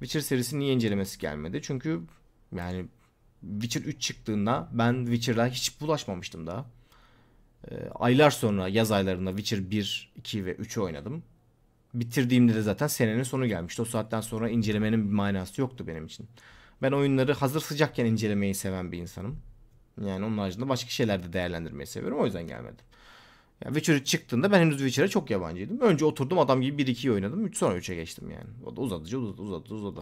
Witcher serisinin niye incelemesi gelmedi? Çünkü yani Witcher 3 çıktığında ben Witcher'a hiç bulaşmamıştım daha. E, aylar sonra yaz aylarında Witcher 1, 2 ve 3'ü oynadım. Bitirdiğimde de zaten senenin sonu gelmişti. O saatten sonra incelemenin bir manası yoktu benim için. Ben oyunları hazır sıcakken incelemeyi seven bir insanım. Yani onun haricinde başka şeylerde değerlendirmeyi seviyorum. O yüzden gelmedim. Yani Witcher çıktığında ben henüz Witcher'a çok yabancıydım. Önce oturdum adam gibi 1-2'yi oynadım. 3 sonra 3'e geçtim yani. O da uzadıcı uzadı uzadı uzadı.